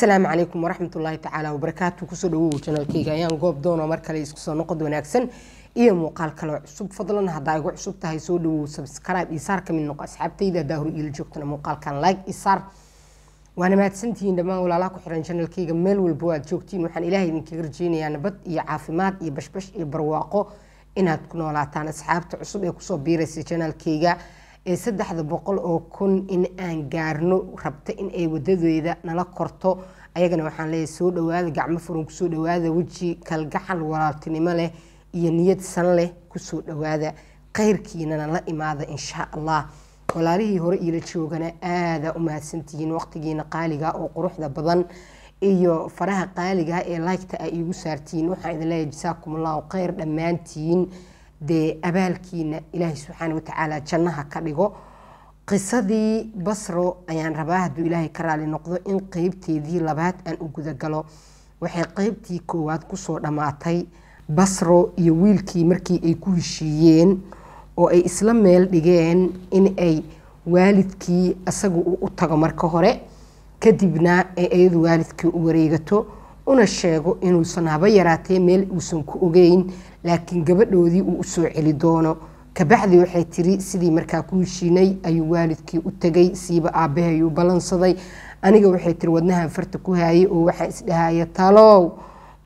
asalaamu calaykum waraxmat ullaahi tacaala wabarakaatu kusoo dhawow janaalkeyga ayaan goob doono mar kale iskusoo noqod wanaagsan iyo muuqaal kale cusub fadlan haddaa igu cusub tahay soo dhawow sabskrib isaar kamid noqo asxaabtayda haddaa hor iila joogtana muuqaalkan like isaar waana mahadsantihiin dhammaan walaalaha ku xiran janaalkeyga meel walba aad joogtiin waxaan ilaahay idinkaga rajeynayaa nabad iyo caafimaad iyo bashbash iyo barwaaqo inaad ku noolaataan asxaabta cusub ee kusoo biiraysa janaalkeyga ee saddexda boqol oo kun in aan gaarno rabta in ay wadadeeda nala korto ayagana waxaan leeyahay soo dhawaada gacmo furan kusoo dhawaada weji kalgacal walaaltinimo leh iyo niyad san leh kusoo dhawaada khayrkiinana la imaada insha allah walaalihii hore iila joogana aadaa u mahadsantihiin waqtigiina qaaliga ah oo quruxda badan iyo faraha qaaliga ah ee laygta a iigu saartiin waxaan idin leeyahay jasaakum allahu khayr dhammaantihiin dee abaalkiina ilaahay subxaana watacaala jannaha ka dhigo qisadii basro ayaan rabaa hadduu ilaahay ka raali noqdo in qeybteedii labaad aan u gudagalo waxay qeybtii koowaad kusoo dhammaatay basro iyo wiilkii markii ay ku heshiiyeen oo ay isla meel dhigeen in ay waalidkii isagu u tago marka hore kadibna ay ayadu waalidkii u wareegato una sheego inuusan haba yaraatee meel uusan ku ogeyn laakiin gabadhoodii uu usoo celi doono kabacdi waxay tiri sidii markaa ku heshiinay ayuu waalidkii u tegay siiba aabahayuu ballansaday aniga waxay tiri wadnahan farta ku haayay oo waxaa isdhahaya talow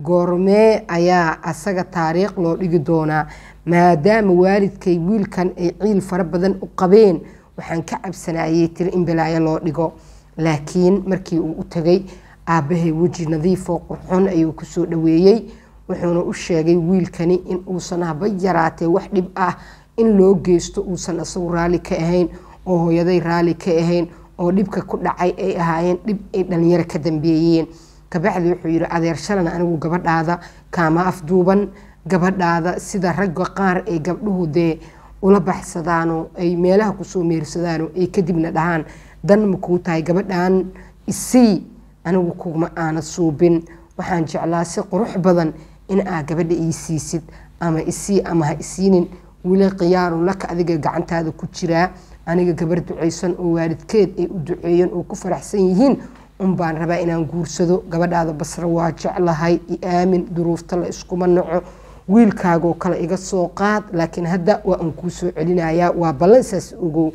goormee ayaa asaga taariikh loo dhigi doonaa maadaama waalidkay wiilkan ay ciil fara badan u qabeen waxaan ka cabsanayay tiri in balaayo loo dhigo laakiin markii uu u tegay aabahay weji nadiifoo qurxoon ayuu kusoo dhaweeyey wuxuuna u sheegay wiilkani in uusan haba yaraatee wax dhib ah in loo geysto uusan isagu raali ka ahayn oo hooyaday raali ka ahayn oo dhibka ku dhacay ay ahaayeen dhib ay dhalinyaro ka dambeeyeen kabacdi wuxuu yidhi adeershalan anigu gabadhaada kaama afduuban gabadhaada sida ragga qaar ay gabdhuhu dee ula baxsadaano ay meelaha kusoo meersadaano ay kadibna dhahaan dan makuu tahay gabadhaan isii anigu kuguma aana suubin waxaan jeclaa si qurux badan in aa gabadha ii siisid ama isii ama ha isiinin wili khiyaarun laka adiga gacantaada ku jiraa aniga gabar duceysan oo waalidkeed ay u duceeyeen oo ku faraxsan yihiin unbaan rabaa inaan guursado gabadhaada basra waa jeclahay i aamin duruufta la iskuma naco wiilkaagoo kale iga soo qaad laakiin hadda waa aan kuu soo celinayaa waa ballansaas ogow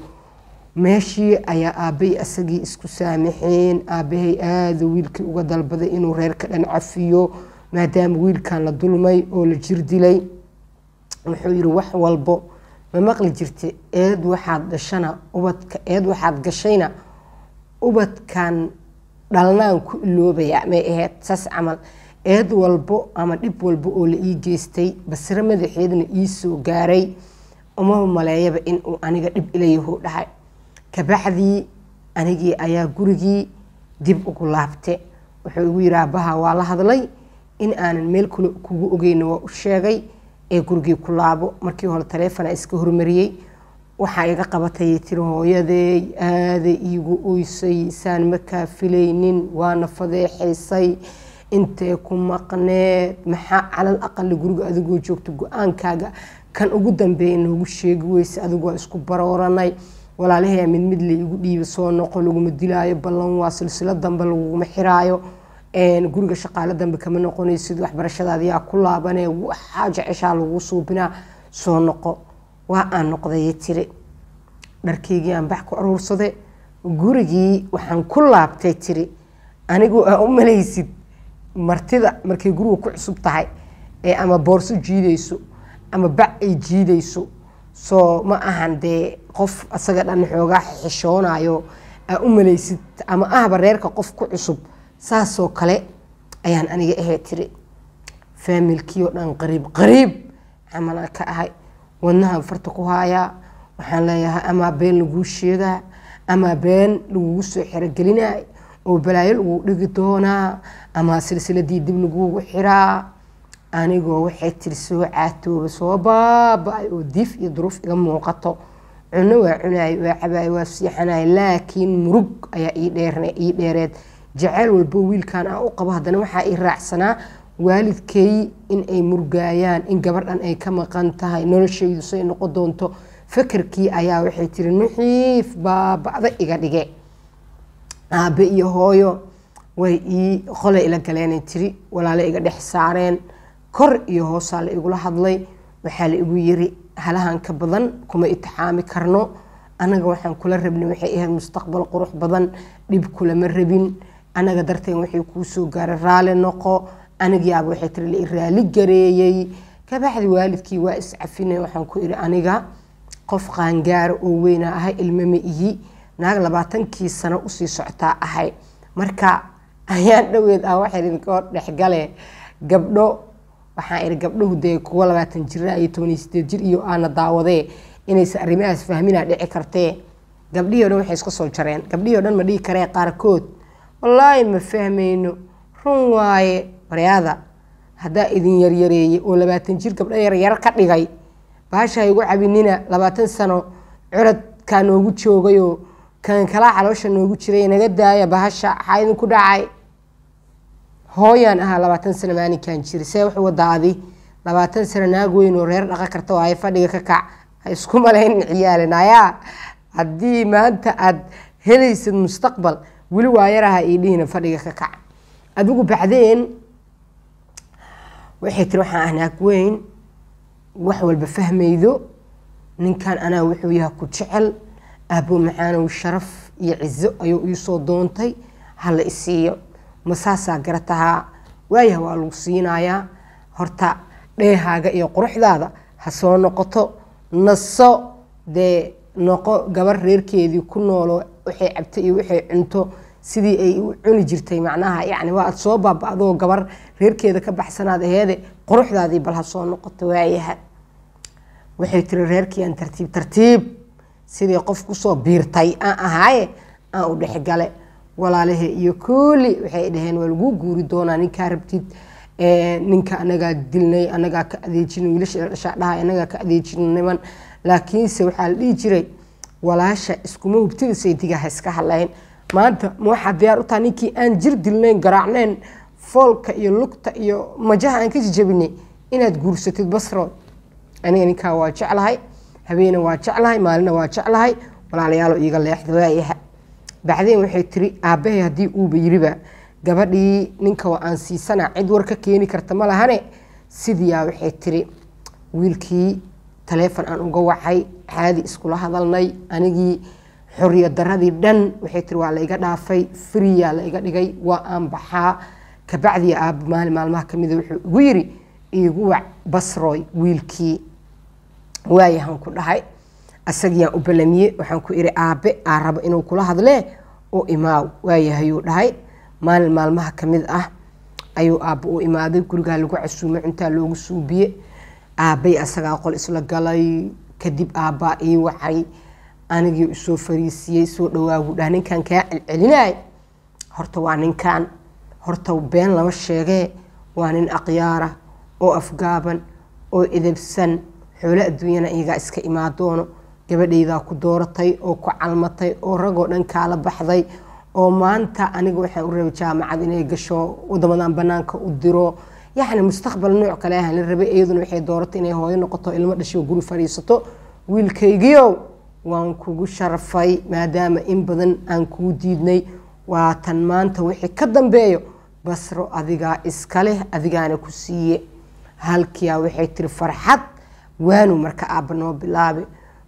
meeshii ayaa aabbahay asagii isku saamaxeen aabahay aada wiilkii uga dalbaday inuu reerka dhan cafiyo maadaama wiilkan la dulmay oo la jir dilay wuxuu yidhi wax walbo ma maqli jirta eed waxaad dhashana ubadka eed waxaad gashayna ubadkan dhalnaan ku iloobaya may aheyd saas camal eed walbo ama dhib walbo oo la ii geystay basiro madaxeedna iisoo gaaray uma maleeyaba inuu aniga dhib ilayahu dhahay kabacdii anigii ayaa gurigii dib ugu laabte wuxuu igu yidhi aabbaha waa la hadlay in aanan meel kule kugu ogeyna waa u sheegay ee gurigii ku laabo markii hore taleefona iska hormariyey waxaa iga qabatayay tiri hooyadeey aaday iigu oysay isaan markaa filaynin waana fadeexaysay intee ku maqneed maxaa calal aqali guriga adigoo joogta go-aankaaga kan ugu dambeeya noogu sheegi weysa adigoo isku barooranay walaalahaya mid mid la igu soo noqo laguma dilaayo ballan waa silsilo dambe laguma xiraayo guriga shaqaalo dambe kama noqonaysid waxbarashadaadiyaa ku laabane waxaa jeceshaa lagu suubinaa soo noqo waa aan noqdaye tiri dharkaygii aan bax ku aruursade gurigii waxaan ku laabtay tiri anigu aa ah u malaysid martida markay guriga ku cusub tahay ee ama boorso jiidayso ama bac ay jiidayso soo ma ahan dee qof asaga dhan xoogaa xishoonaayo aa u malaysid ama ahba reerka qof ku cusub saasoo kale ayaan aniga ahee tiri faamilkiioo dhan qariib qariib camalaan ka ahay wadnahan farta ku haayaa waxaan leeyahay amaa been laguu sheegaa amaa been lagugu soo xerogelinay oo balaayo lagugu dhigi doonaa amaa silsiladii dib laguugu xiraa anigoo waxay tiri soo caatooba soo baaba-ay oo diif iyo duruuf iga muuqato cunno waa cunaay waa cabaay waa siixanaay laakiin murug ayaa ii dheereed jaceyl walbo wiilkan aa u qabo haddana waxaa ii raacsanaa waalidkay inay murgaayaan in gabadhan ay ka maqan tahay noloshaydu say noqon doonto fakerkii ayaa waxay tiri nuxiif baaba-da iga dhige aabe iyo hooyo way ii qole ila galeenay tiri walaale iga dhex saareen kor iyo hoosaa la igula hadlay waxaa la igu yiri halahan ka badan kuma itixaami karno anaga waxaan kula rabnay waxay ahayd mustaqbal qurux badan dhib kulama rabin anaga darteen waxay kuusoo gaaray raali noqo anigiiaba waxay tiri lai raali gareeyey kabacdi waalidkii waa iscafinay waxaan ku idhi aniga qof qaangaara oo weynaa ahay ilmama ihi naag labaatankii sano usii socotaa ahay marka ayaan dhaweed ah waxaan idinka dhexgale gabdho waxaan iri gabdhuhu dee kuwa labaatan jira iyo tobaniyo sideed jir iyo aana daawadee inaysa arrimahaas fahmina dhici kartee gabdhihii o dhan waxay iska soo jareen gabdhihii o dhan ma dhihi karee qaarkood wallaahi ma fahmayno run waaye baryaada haddaa idin yaryareeyey oo labaatan jir gabdho yaryar ka dhigay baasha haygu cabinina labaatan sano curadkaa noogu joogayoo kan kalaa caloosha noogu jiray naga daaya bahasha axaa idinku dhacay hooyaan ahaa labaatan sano maalinkan jiri see wuxuu wadaa adi labaatan sano naag weyn oo reer dhaqan karta oo ay fadhiga ka kac isku malayn ciyaalinayaa haddii maanta aad helaysid mustaqbal weli waayaraha ii dhihina fadhiga ka kac adigu bacdeen waxay tiri waxaan ah naag weyn wax walba fahmaydo ninkan anaa wuxuu yaha ku jecel aabo macaanow sharaf iyo cizo ayuu iisoo doontay hala isiiyo ma saasaa garatahaa waayah waa lagu siinayaa horta dheehaaga iyo quruxdaada ha soo noqoto naso dee noqo gabar reerkeedii ku noolo waxay cabto iyo waxay cunto sidii ay u cuni jirtay macnaha yani waa ad soo baaba-doo gabar reerkeeda ka baxsanaad aheede quruxdaadii bal ha soo noqoto waayaha waxay tiri reerkiian tartiib tartiib sidii qof kusoo biirtay aan ahaaye aan u dhexgale walaalahe iyo kooli waxay dhaheen waa laguu guuri doonaa ninkaa rabtid ninka anagaa dilnay anagaa ka adeejin wiilasha dhashaadhaha anagaa ka adeejin niman laakiinse waxaa la dhihi jiray walaasha iskuma hubtida saydiga iska hadlayn maanta ma waxaa diyaar u taha ninkii aan jir dilnayn garaacnayn foolka iyo lugta iyo majaha aan ka jijabinay inaad guursatid basrood aniga ninkaa waa jeclahay habeena waa jeclahay maalina waa jeclahay walaalayaalo iiga leexda waayaha bacdeen waxay tiri aabahay haddii uuba yiriba gabadhii ninka waa aan siisana cid war ka keeni karta ma lahane sidiiyaa waxay tiri wiilkii taleefon aan uga wacay caadi iskula hadalnay anigii xoriya daradii dhan waxay tiri waa layga dhaafay friyaa laiga dhigay waa aan baxaa kabacdiya aaba maalin maalmaha kamida wuxuu igu yiri iigu wac basroy wiilkii waayahan ku dhahay asagiyaan u ballamiyey waxaan ku idhi aabe aa rabo inuu kula hadlee u imaaw waayahayuu dhahay maalin maalmaha kamid ah ayuu aabbe u imaaday gurigaa lagu casuumay cuntaa loogu suubiye aabay asagaa qol isla galay kadib aabbaa ii wacay anigii usoo fariisiyey soo dhawaagu dhah ninkan kaa celcelinaay horta waa ninkaan horta been lama sheegee waa nin aqyaara oo afgaaban oo edabsan xoolo adduunyana iyagaa iska imaadoono gabadhaydaa ku dooratay oo ku calmatay oo ragoo dhan kaala baxday oo maanta aniga waxaan u raba jaamacad inay gasho wadamadan banaanka u diro yacni mustaqbal nooc kale ahaan la rabay iyaduna waxay dooratay inay hooyo noqoto ilmo dhasho guri fadhiisato wiilkaygiiow waan kugu sharafay maadaama in badan aan kuu diidnay waa tan maanta wixii ka dambeeyo basro adigaa iska leh adigaana ku siiye halkiyaa waxay tiri farxad waanu marka aabba noo bilaabe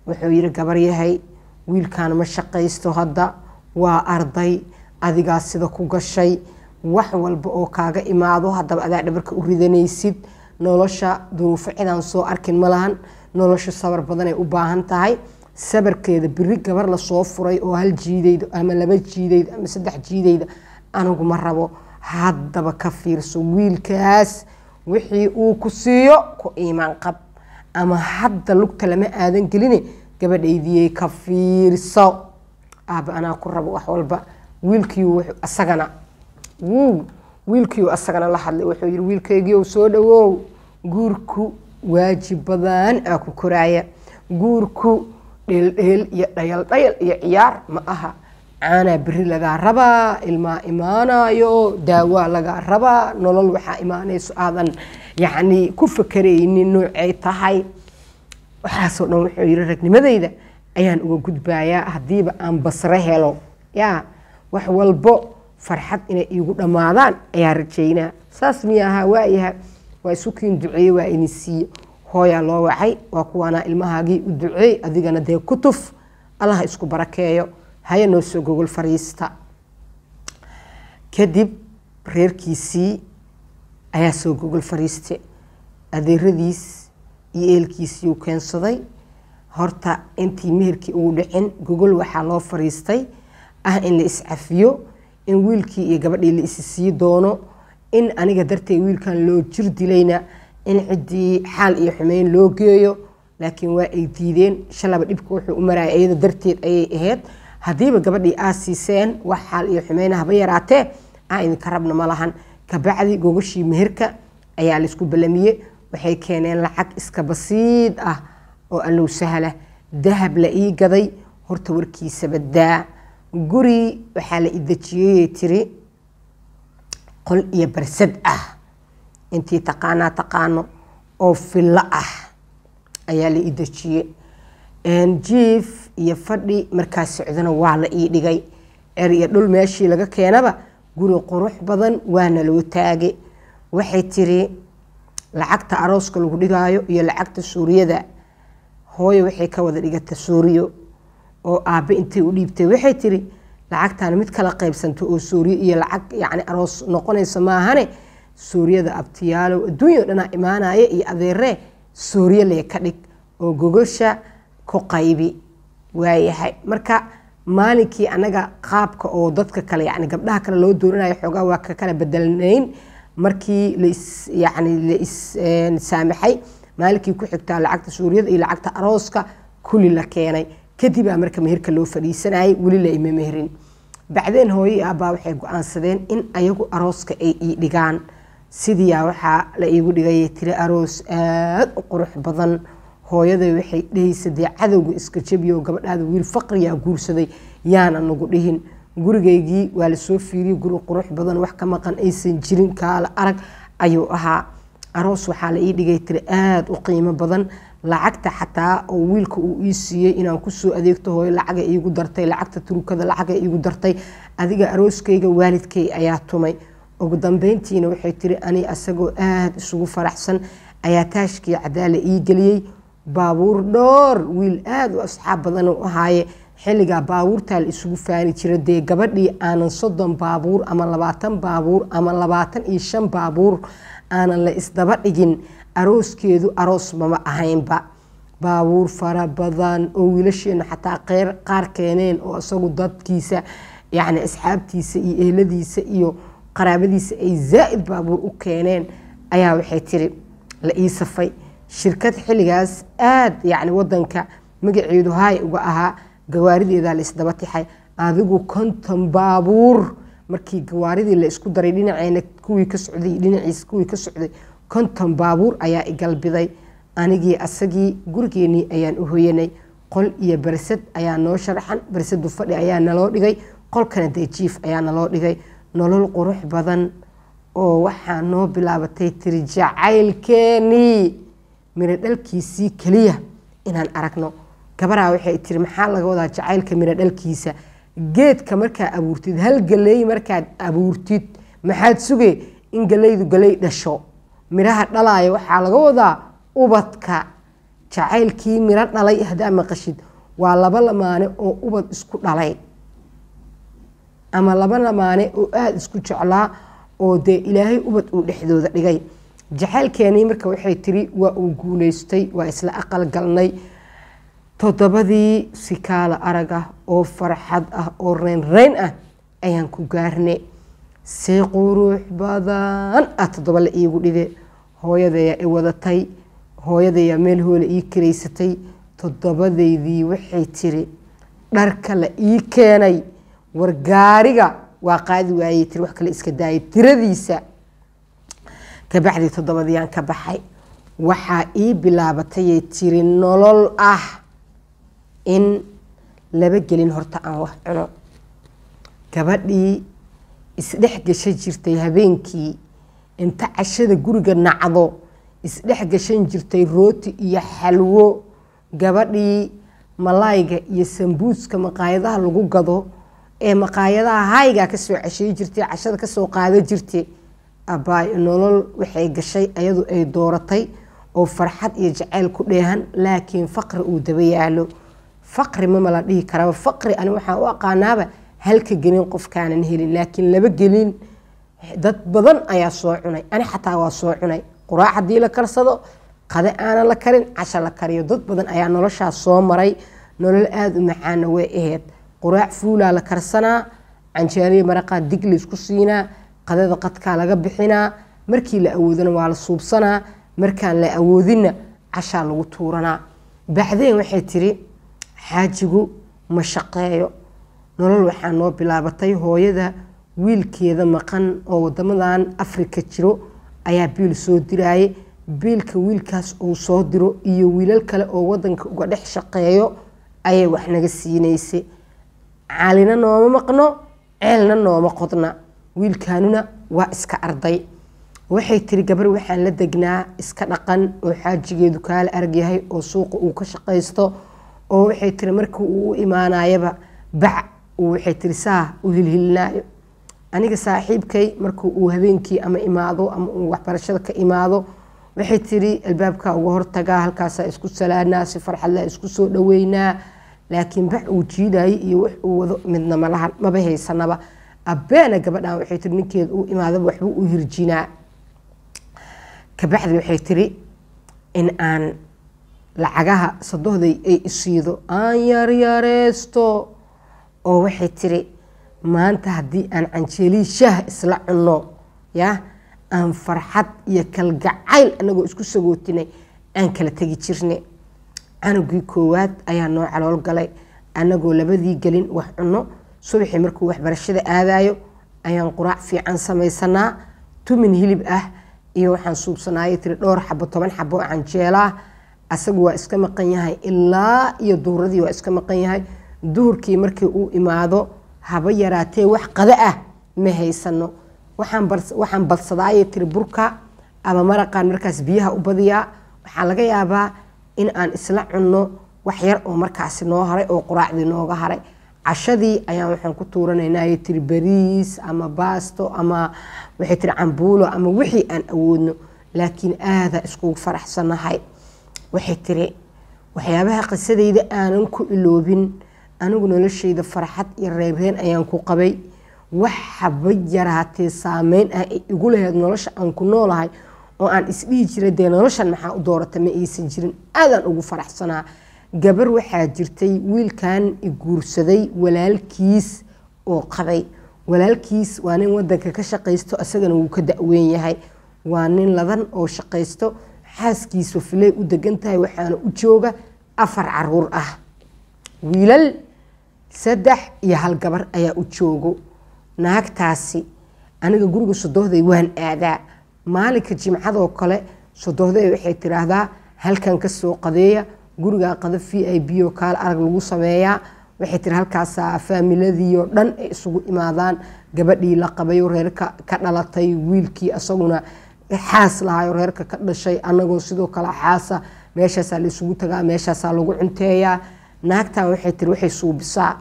wuxuu yidhi yahay wiilkaan ma shaqaysto hadda waa arday adigaa sida ku gashay wax walba oo kaaga imaado haddaba adaa dhabarka u ridanaysid nolosha duruufo cidaan soo arkin ma lahan nolosha sabar badanay u baahan tahay sabarkeeda biri gabar lasoo furay oo hal jiidayda ama laba jiidayda ama saddex jiidayda anigu ma rabo haddaba ka fiirso wiilkaas wixii uu ku siiyo ku iimaan qab ama hadda lugta lama aadan geline gabadhaydiyey ka fiirso aaba anaa ku rabo wax walba wiilkii asagana w wiilkii asagana la hadlay wuxuu yihi wiilkaygiiow soo dhawow guurku waajib badaan aa ku koraaya guurku dheeldheel iyo dhayaldhayal iyo ciyaar ma aha caanaa beri lagaa rabaa ilmaa imaanaayo daawaa lagaa rabaa nolol waxaa imaanayso aadan yacnii ku fakaraynin noocay tahay waxaasoo dhan wuxuu yidhi ragnimadayda ayaan uga gudbaayaa haddiiba aan basre helo yaa wax walbo farxad inay iigu dhammaadaan ayaa rajaynaa saas miya waayaha waa isu kiin duceeye waa idin siiye hooyaa loo wacay waa kuwaanaa ilmahaagii u duceey adigana dee ku tuf allaha isku barakeeyo haya noo soo gogol fariista kadib reerkiisii ayaa soo gogol fariiste adeeradiis iyo eelkiisii uu keensaday horta intii meherkii ugu dhicin gogol waxaa loo fariistay ah in la iscafiyo in wiilkii iyo gabadhii la isi sii doono in aniga darteed wiilkan loo jir dilayna in ciddii xaal iyo xumeyn loo geeyo laakiin waa ay diideen shalaba dhibka wuxuu u maraaya iyada darteed ayay ahayd haddiiba gabadhii aa siiseen wax xaal iyo xumayna haba yaraatee aa idinka rabna ma lahan kabacdi gogashii meherka ayaa laisku balamiye waxay keeneen lacag iska basiid ah oo allow sahla dahab la ii gaday horta warkiisaba daa guri waxaa la idejiyeyey tiri qol iyo barsad ah intii taqaanaa taqaano oo fillo ah ayaa la idejiyey jiif iyo fadhi markaa socdana waa la ii dhigay cer iyo dhul meeshii laga keenaba guri qurux badan waana loo taagay waxay tiri lacagta arooska lagu dhigaayo iyo lacagta suuriyada hooyo waxay ka wada dhigata suuriyo oo aabbe intay u dhiibtay waxay tiri lacagtaan mid kala qaybsanto oo suuriyo iyo lacag yani aroos noqonaysa maahane suuriyada abtiyaalow adduunyo dhanaa imaanaya iyo adeere suuriyo lee ka dhig oo gogosha ku qaybi waayahay marka maalinkii anaga qaabka oo dadka kale yani gabdhaha kale loo doorinayo xoogaa waa kakala kala bedelnayn markii layani la issaamaxay maalinkii ku xigtaa lacagta suuriyada iyo lacagta arooska kuli la keenay kadibaa marka meherka loo fadhiisanayay weli la ima meherin bacdeen hooyo iyo abbaa waxay go-aansadeen in ayagu arooska ay ii dhigaan sidiiyaa waxaa la iigu dhigay tiri aroos aada u qurux badan hooyaday waxay dhehaysa cadowga iska jabiy gabadhaada wiil faqriyaa guursaday yaan anagu dhihin gurigaygii waa lasoo fiiriyey guri qurux badan wax ka maqan aysan jirin kaala arag ayuu ahaa aroos waxaa la ii dhigay tiri aada u qiimo badan lacagta xataa oo wiilka uu ii siiyey inaan kusoo adeegto hooyo lacaga iigu dartay lacagta turukada lacaga iigu dartay adiga arooskayga waalidkay ayaa tumay ugu dambeyntiina waxay tiri ani asagoo aada isugu faraxsan ayaa taashkii cadaala ii geliyey baabuur dhoor wiil aada u asxaab badan u ahaaye xilligaa baabuurtaa la isugu faani jira dee gabadhii aanan soddon baabuur ama labaatan baabuur ama labaatan iyo shan baabuur aanan la isdaba dhigin arooskeedu aroos mama ahaynba baabuur fara badan oo wiilasheena xataa qeyr qaar keeneen oo isagu dadkiisa yacni asxaabtiisa iyo eeladiisa iyo qaraabadiisa ay zaa-id baabuur u keeneen ayaa waxay tiri la ii safay shirkad xilligaas aad yacni wadanka magaceedu haay uga ahaa gawaarideedaa la tixay adigu konton baabuur markii gawaaridii laisku daray dhinaceena kuwii ka socday dhinaciisa kuwii ka socday konton baabuur ayaa igalbiday anigii asagii gurigeenii ayaan u hoyanay qol iyo barsad ayaa noo sharxan barsadu fadhi ayaa naloo dhigay qolkana dejiif ayaa naloo dhigay nolol qurux badan oo waxaa noo bilaabatay tiri jacaylkeenii midho dhalkiisii keliya inaan aragno gabaraa waxay tiri maxaa laga wadaa jacaylka midho dhalkiisa geedka markaad abuurtid hal galey markaad abuurtid maxaad suge in galeydu galey dhasho miraha dhalaaya waxaa laga wadaa ubadka jacaylkii miro dhalay haddaa maqashid waa laba lamaane oo ubad isku dhalay ama laba lamaane oo aada isku jeclaa oo dee ilaahay ubad uu dhexdooda dhigay jacaylkeenii marka waxay tiri waa uu guuleystay waa isla aqal galnay toddobadii sikaala arag ah oo farxad ah oo reynreyn ah ayaan ku gaarne si qurux badan ah todoba la iigu dhide hooyadaya i wadatay hooyadaya meel hoola ii kiraysatay todobadeydii waxay tiri dharka la ii keenay wargaariga waa qaadi waayey tiri wax kale iska daayay tiradiisa kabacdii todobadiyaan ka baxay waxaa ii bilaabatayay tiri nolol ah in laba gelin horta aan wax cuno gabadhii isdhex isdhexgashan jirtay habeenkii inta cashada guriga nacdo isdhex gashan jirtay rooti iyo xalwo gabadhii malaayga iyo sambuuska maqaayadaha lagu gado ee maqaayadaha haygaa kasoo cesheey jirtay cashada kasoo qaada jirtay abaayo nolol waxay gashay iyadu ay dooratay oo farxad iyo jaceyl ku dheehan laakiin faqri uu daba yaalo faqri mama la dhihi karaba faqri ani waxaan u aqaanaaba halka gelin qofkaanan helin laakiin laba gelin dad badan ayaa soo cunay ani xataa waa soo cunay quraac haddii la karsado qade aanan la karin casha la kariyo dad badan ayaa noloshaas soo maray nolol aada u macaana way ahayd quraac fuulaa la karsanaa canjeeriya maraqaa dig laysku siinaa qadada qadkaa laga bixinaa markii la awoodana waa la suubsanaa markaan la awoodinna cashaa lagu tuuranaa bacdeen waxay tidhi xaajigu ma shaqeeyo nolol waxaa noo bilaabatay hooyada wiilkeeda maqan oo wadamadan afrika jiro ayaa biil soo diraaye biilka wiilkaas uu soo diro iyo wiilal kale oo wadanka uga dhex shaqeeyo ayay wax naga siinaysay caalina nooma maqno ceelna nooma qodna wiilkaanuna waa iska arday waxay tiri gabar waxaan la degnaa iska dhaqan oo xaajigeedu kaala arag yahay oo suuqa uu ka shaqaysto oo waxay tiri markii uu u imaanayaba bac waxay tiri saa u hilhilinaayo aniga saaxiibkay markuu uu habeenkii ama imaado ama uu waxbarashada ka imaado waxay tiri albaabkaa uga hortagaa halkaasaa isku salaanaa si farxadlaa isku soo dhoweynaa laakiin bac uu jiidayo iyo wax uu wado midna malahan maba haysanaba abeena gabadhaa waxay tiri ninkeeda u imaadaba waxba u hirjinaa kabacdi waxay tiri in aan lacagaha sadohday ay isiido aan yaryareesto oo waxay tiri maanta haddii aan canjeelii shaah isla cunno yah aan farxad iyo kalgacayl anagoo isku sagootinay aan kala tegi jirna canugii koowaad ayaa noo calool galay annagoo labadii gelin wax cunno subaxii markuu waxbarashada aadaayo ayaan quraac fiican samaysanaa tumin hilib ah iyo waxaan suubsanaayo tiri dhowr xabo toban xabo canjeelaa asagu waa iska maqan yahay ilaa iyo duuradii waa iska maqan yahay duhurkii markii uu imaado haba yaraatee wax qada ah ma haysano waxaan badsadaayo tiri burka ama maraqaan markaas biyaha u badiyaa waxaa laga yaabaa in aan isla cunno wax yar oo markaasi noo haray oo quraacdii nooga haray cashadii ayaan waxaan ku tuuranayna tiri bariis ama baasto ama waxay tiri cambuulo ama wixii aan awoodno laakiin aada iskugu faraxsanahay waxay tiri waxyaabaha qisadayda aanan ku iloobin anigu noloshayda farxad iyo reereen ayaan ku qabay waxaba yaraatee saameyn ah ay igu laheyd nolosha aan ku noolahay oo aan isdhihi jiray dee noloshan maxaa u doorata ma aysan jirin aadaan ugu faraxsanaa gabar waxaa jirtay wiilkan iguursaday walaalkiis oo qabay walaalkiis waa nin wadanka ka shaqaysto isagana wuu ka da yahay waa nin ladan oo shaqaysto xaaskiisa filey u degan tahay waxaana u jooga afar caruur ah wiilal saddex iyo hal gabar ayaa u joogo naagtaasi aniga guriga sodohday waan aadaa maalinka jimcadoo kale sodohday waxay tiraahdaa halkan ka soo qadeeya guriga i b o kaal arag lagu sameeyaa waxay tiri halkaasa ah, faamiladiioo dhan ay isugu imaadaan gabadhii la qabayo reerka ka dhalatay wiilkii asaguna xaas lahaayoo reerka ka dhashay anagoo sidoo kale xaasa ah, meeshaasaa laisugu tagaa meeshaasaa lagu cunteeyaa naagtan waxay tiri waxay suubisaa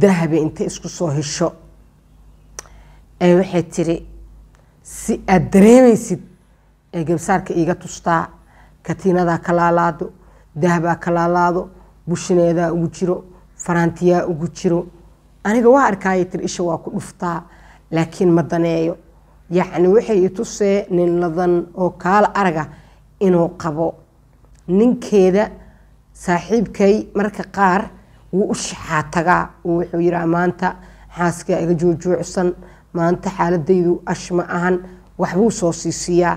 dahabe intay isku soo hesho ee waxay tiri si aada dareemaysid ee gabsaarka iiga tustaa katiinadaa kalaalaado dahbaa kalaalaado bushineedaa ugu jiro faraantiyaa ugu jiro aniga waa arkaayo tir isha waa ku dhuftaa laakiin ma daneeyo yacni waxay itusee nin ladan oo kaal araga inuu qabo ninkeeda saaxiibkay marka qaar wuu u shacaa tagaa oo wuxuu yiraa maanta xaaskaa iga joojuucsan maanta xaaladaydu ashma ahan waxbuu soo siisiyaa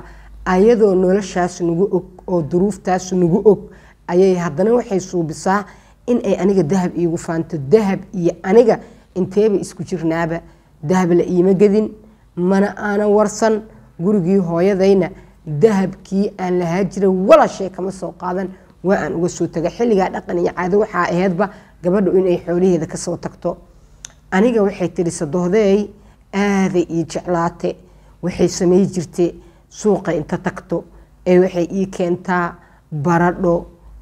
ayadoo noloshaas nagu og oo duruuftaas nagu og ayay haddana waxay suubisaa in ay aniga dahab iigu faanto dahab iyo aniga inteeba isku jirnaaba dahab la iima gedin mana aana warsan gurigii hooyadayna dahabkii aan lahaa jira walaashay kama soo qaadan waa aan uga soo taga xilligaa dhaqan iyo caado waxaa aheydba gabadhu inay xoolaheeda kasoo tagto aniga waxay tiri sadohdeey aaday ii jeclaate waxay samay jirte suuqa inta tagto ee waxay ii keentaa baradho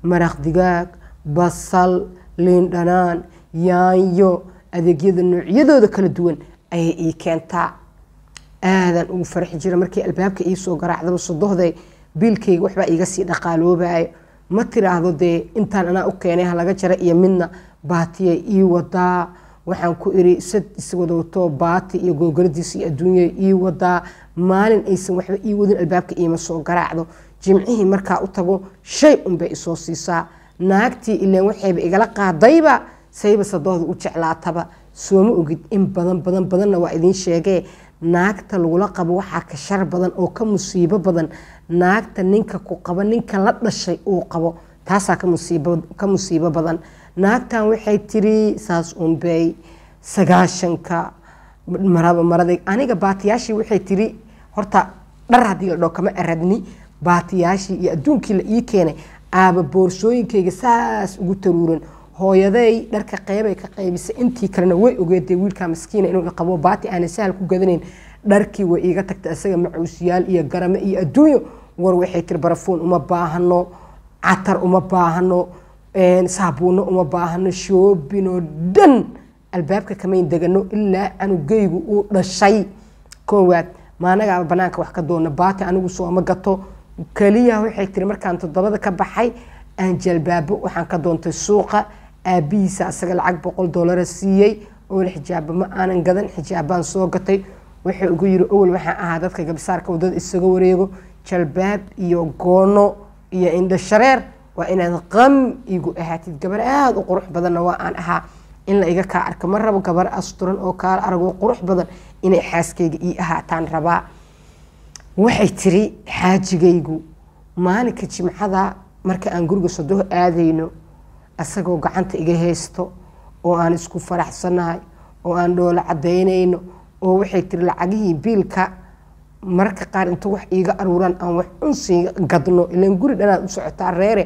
maraq digaag basal liin dhanaan yaanyo adeegyada noocyadooda kala duwan ayay ii keentaa aadan ugu farxi jira markii albaabka iisoo garaacdaba sodohday biilkayga waxbaa iiga sii dhaqaaloobayo ma tiraahdo dee intaan anaa u keenay halaga jara iyo midna baatiya ii wadaa waxaan ku iri sad iswada baati iyo googaladiisa iyo adduunya ii wadaa maalin aysan waxba ii wadin albaabka iima soo garaacdo jimcihii markaa u tago shay unbay isoo siisaa naagtii ileen waxayba igala qaadayba sayba sadooda u jeclaataba sooma ogid in badan badan badanna waa idin sheegee naagta lagula qabo waxaa ka shar badan oo ka musiibo badan naagta ninka ku qabo ninka la dhashay uu qabo taasaa ka musiibo badan naagtan waxay tiri saas unbey sagaashanka marada aniga baatiyaashii waxay tiri horta dhar hadii la kama aradni baatiyaashii iyo adduunkii la ii keenay aaba boorsooyinkayga saas ugu taruuran hooyaday dharka qeybay ka qaybisa intii kalena way ogeedee wiilkaa maskiina inuu iqabo baati aanan sahal ku gadanayn dharkii way iiga tagta isaga macuusiyaal iyo garame iyo adduunyo war waxay tiri barafuun uma baahano catar uma baahano saabuuno uma baahano shoobinoo dhan albaabka kamayn degano ilaa canugaygu uu dhashay koowaad ma anagaa banaanka wax ka doona baati anigu sooma gato keliya waxay tiri markaan todobada ka baxay aan jalbaabo waxaan ka doontay suuqa aabihiisa asaga lacag boqol dolara siiyey owel xijaaba ma aanan gadan xijaabaan soo gatay wuxuu ugu yiri owel waxaan ahaa dadka gabisaarka wadada isaga wareego jalbaab iyo goono iyo indhashareer waa inaad qam igu ahaatid gabar aada u qurux badanna waa aan ahaa in la kaa arka ma rabo gabar asturan oo kaa aragoo qurux badan inay xaaskayga ii ahaataan rabaa waxay tiri xaajigaygu maalinka jimcada marka aan guriga sodoho aadayno asagoo gacanta iga haysto oo aan isku faraxsanahay oo aan dhoolo cadaynayno oo waxay tiri lacagihii biilka mararka qaar inta wax iiga aruuraan aan wax un sii gadno ilaan guri dhanaan u socotaa reere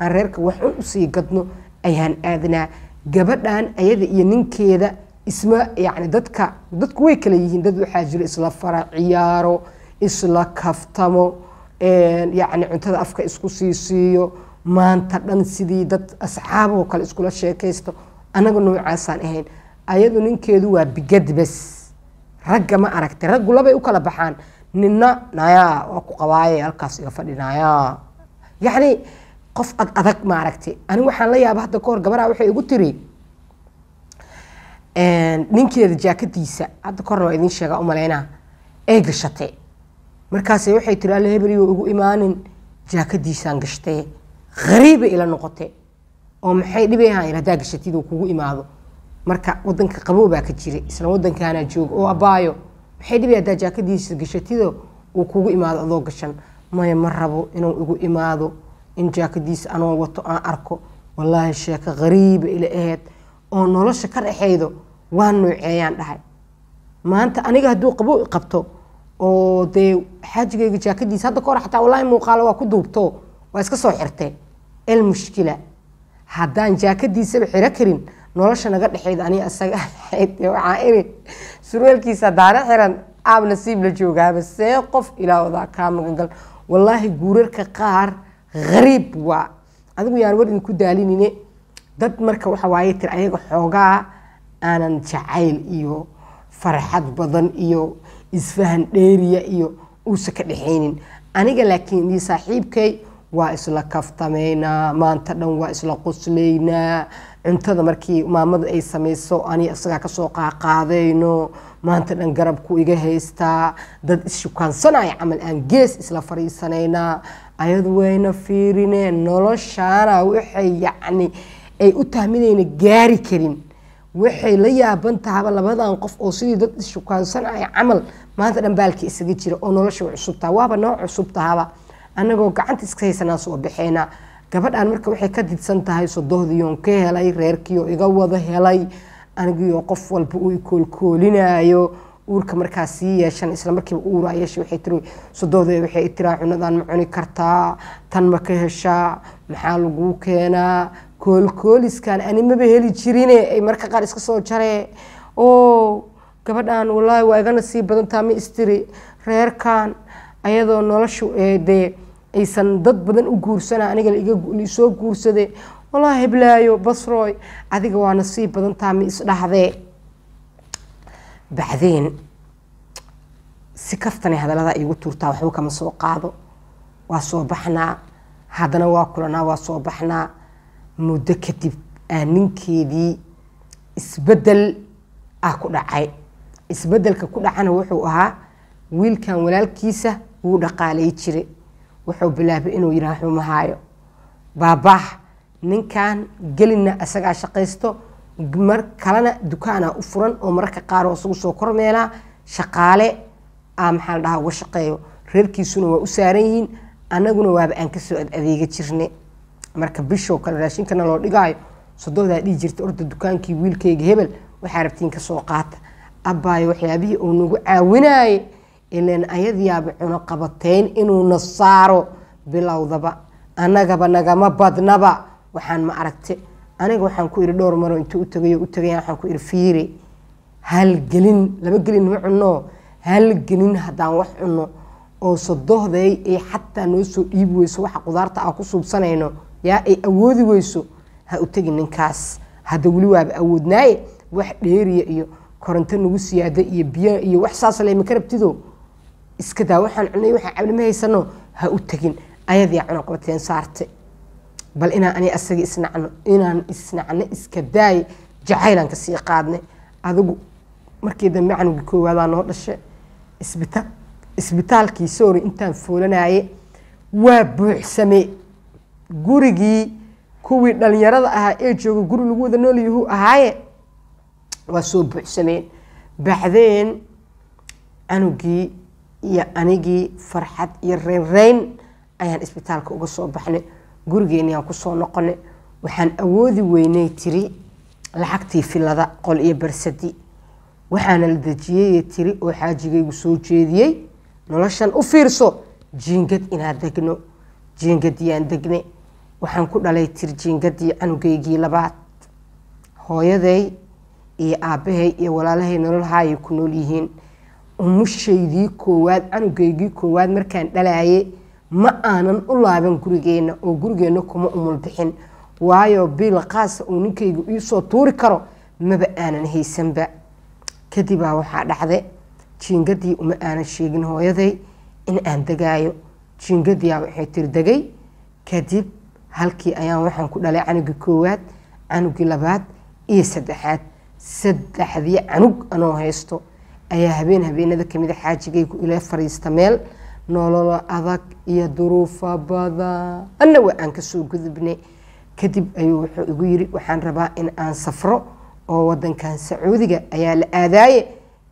aan reerka wax un usii gadno ayaan aadnaa gabadhan ayada iyo ninkeeda isma yani dadka dadku way kala yihiin dad waxaa jiro isla fara ciyaaro isla kaftamo yani cuntada afka isku siisiiyo maanta dhan sidii dad asxaaboo kale iskula sheekaysto anaga noocaasaan ahayn ayadu ninkeedu waa bigad bas ragga ma aragtay raggu labay u kala baxaan ninna naya waa ku qabaaye halkaas iga fadhinaya yani qof ad adag maaragtay ani waxaan la yaaba hadda kahor gabadhaa waxay igu tiri ninkeeda jaakadiisa hadda kahorna waa idiin sheegaa umaleynaa ay gashatay markaase waxay tiri alle hebelyo igu imaanin jaakadiisaan gashtee hariiba ila noqotay oo maxay dhibay ahaayeen haddaa gashatid oo kugu imaado marka wadanka qaboobaa ka jira isla wadankaana jooga oo abaayo maxay dhibay haddaa jaakadiisa gashatido uu kugu imaado adoo gashan maya ma rabo inuu igu imaado in jaakadiisa anoo wato aan arko wallaahi sheeko qariiba ila aheyd oo nolosha ka dhexeydo waa nuuceeyaan dhahay maanta aniga hadduu qabo qabto oo dee xaajigayga jaakadiisa hadda kahor xataa wallaahi muuqaalo waa ku duubto waa iska soo xirtee el mushkila haddaan jaakadiisaba xiro karin nolosha naga dhexeyda aniga isaga ahayd waxaa ini surweelkiisa daana xiran aab nasiib la joogaaba see qof ilaa wadaa kaa magangal wallaahi guurarka qaar ariib waa adigu yaan war ku daalinine dad marka waxa waaye tir ayaga xoogaa aanan jacayl iyo farxad badan iyo isfahan dheeriya iyo uusa ka dhexaynin aniga laakiin dii saaxiibkay waa isla kaftamaynaa maanta dhan waa isla quslaynaa cuntada markii maamada ay samayso ani isagaa kasoo qaaqaadayno maanta dhan garabku iga haystaa dad isshukaansanaya camal aan gees isla fariisanaynaa ayadu wayna fiirinee noloshaana waxay yacni ay u tahminayna gaari karin waxay la yaaban tahaba labadan qof oo sidii dad ishukaansan ishukaansanaya camal maanta dhan baalka isaga jira oo nolosha cusub taha waaba noo cusub tahaba anagoo gacanta iska haysanaa soo baxeynaa gabadhaan marka waxay ka didsan tahay sodohdiion ka helay reerkiioo iga wada helay anigiyo qof walba uu ikoolkoolinayo uurka markaa sii yeeshan islamarkiiba uura yeesha waxay tiri sadooda waxay tiraa cunadan ma cuni kartaa tan ma ka heshaa maxaa laguu keenaa koolkooliskan animaba heli jirine ay marka qaar iska soo jaree oo gabadhaan wallaahi waa igana sii badantaa ma istiri reerkan ayadoo noloshu eedee aysan dad badan u guursana anigana igasoo guursade wallaahi heblaayo basroy adiga waana sii badantaa ma isdhaxdee bacdeen si igu tuurtaa سكفتني kama soo qaado waa soo baxnaa haddana waa kulanaa waa soo baxnaa muddo kadib aa ninkeedii isbedel ah ku dhacay isbedelka ku dhacana wuxuu ahaa wiilkan walaalkiisa wuu dhaqaalay jiray wuxuu bilaabay inuu yidhaah xumahaayo baabaah ninkan gelina isagaa shaqaysto mar kalena dukaana u furan oo mararka qaar isagu soo kormeelaa shaqaale a ah, maxaa la uga shaqeeyo reerkiisuna waa u saaran yihiin annaguna waaba aan kasoo adeega jirne marka bishoo kale raashinkana loo dhigaayo sodoodaa dhihi jirta orda dukaankii wiilkayga hebel waxaa rabtiin kasoo qaata abbaayo waxyaabihii uu nagu caawinaaye ilan ayadiyaaba cunoqabateyn inuu na saaro bilowdaba annagaba nagama badnaba waxaan ma aragte aniga waxaan ku ihi dhowr maro intuu u tagayo u tagaya waxaan ku ihi fiiri halgelin laba gelin ma cuno halgelin haddaan wax cunno oo sodohday ay xataa noo soo dhiibi weyso waxa qudaarta aa ku suubsanayno yaa ay awoodi weyso ha u tegin ninkaas hadda weli waaba awoodnaaye wax dheeriya iyo koronto nagu siyaado iyo biyo iyo wax saasle maka rabtido iskadaa waxaan cunay waxaan cabni ma haysano ha u tegin ayadii cunuqabateen saarte bal inaan ani asaga isnacno inaan isnacno iska daaye jacaylaan kasii sii qaadnay adigu markii dambe canugii koowaadaa noo dhashe isbita isbitaalkii soori intaan foolanaye waa buuxsamee gurigii kuwii dhalinyarada ahaa ee jooga guri lagu wada nool ahaaye waa soo buuxsameen baxdeen canugii iyo anigii farxad iyo reynreyn ayaan isbitaalka uga soo baxnay gurigeenii kusoo noqone waxaan awoodi weynay tiri lacagtii filada qol iyo barsadi waxaana la dejiyey tiri oo xaajigaygu soo jeediyey noloshan u fiirso jiingad inaan degno jiingadii aan degne waxaan ku dhalay tiri jiingadii canugeygii labaad hooyaday iyo aabahay iyo walaalahay nololhaayay ku nool yihiin umushaydii koowaad canugeygii koowaad markaan dhalaaye ma aanan u laaban gurigeena oo gurigeena kuma umul bixin waayo biil qaasa uu ninkaygu iisoo tuuri karo maba aanan haysanba kadibaa waxaa dhacde jiingadii uma aanan sheegin hooyaday in aan degaayo jiingadiyaa waxay tiri degay kadib halkii ayaan waxaan ku dhalay canugii koowaad canugii labaad iyo saddexaad saddexdii canug anoo haysto ayaa habeen habeenada kamida ah xaajigaygu ila fariista meel nololo adag iyo duruufo badan anna waa aan kasoo gudubnay kadib ayuu wuxuu igu yiri waxaan rabaa in aan safro oo wadankan sacuudiga ayaa la aadaaye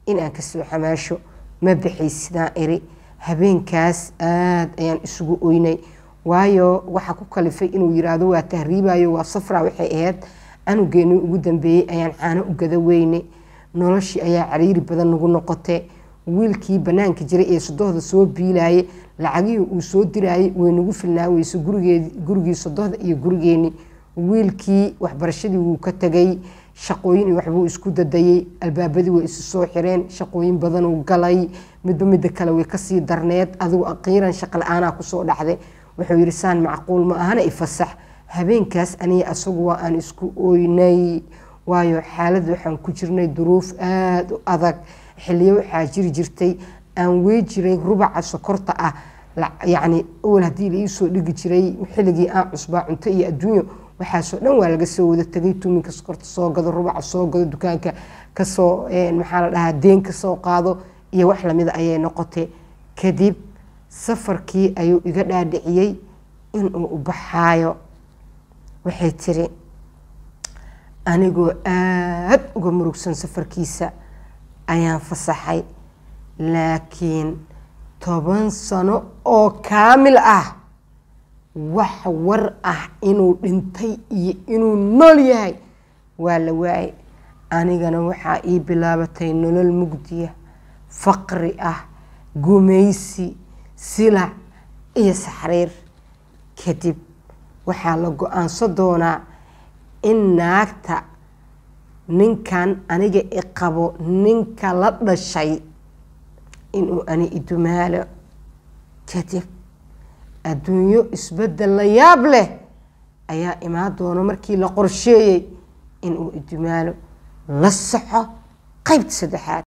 in aan kasoo xamaasho ma bixay sidaan iri habeenkaas aada ayaan isugu oynay waayo waxaa ku kalifay inuu yiraahdo waa tahriibayo waa safra waxay ahayd canugeenu ugu dambeeyey ayaan caano u gada weynay noloshii ayaa cariiri badan nagu noqotay wiilkii banaanka jiray ee sodohda soo biilaayay lacagihii uu soo diraayay waynagu nagu gurigii sodohda iyo gurigeeni wiilkii waxbarashadii wuu ka tegay shaqooyin waxbuu isku dadayay albaabadii way isu soo xireen shaqooyin badanuu galay midba midda kale way kasii darneed adigu aqiiran shaqala-aanaa kusoo dhacday wuxuu yidhi saan macquul ma ahana ifasax habeenkaas aniga asagu waa aan isku oynay waayo xaalad waxaan ku jirnay duruuf aada u adag xiliyo waxaa jiri jirtay aan wey jiray rubaca sokorta ah yani awal haddii la iisoo dhigi jiray xiligii aan cusbaa cunto iyo adduunyo waxaasoo dhan waa laga soo wada tegay tuminka sokorta soo gado rubaca soo gado dukaanka kasoo maxaa la dhahaa deen kasoo qaado iyo wax lamida ayay noqotay kadib safarkii ayuu iga dhaadhiciyey inuu ubaxaayo waxay tiri anigoo aada uga murugsan safarkiisa ayaa fasaxay laakiin toban sano oo kaamil ah wax war ah inuu dhintay iyo inuu nool yahay waa la waayay anigana waxaa ii bilaabatay nolol mugdiya faqri ah gumaysi silac iyo saxriir kadib waxaa la go-aansan doonaa in naagta ninkan aniga i qabo ninka la dhashay inuu ani idumaalo kadib adduunyo isbedel la yaab leh ayaa imaan doono markii la qorsheeyey inuu idumaalo la soco qaybta saddexaad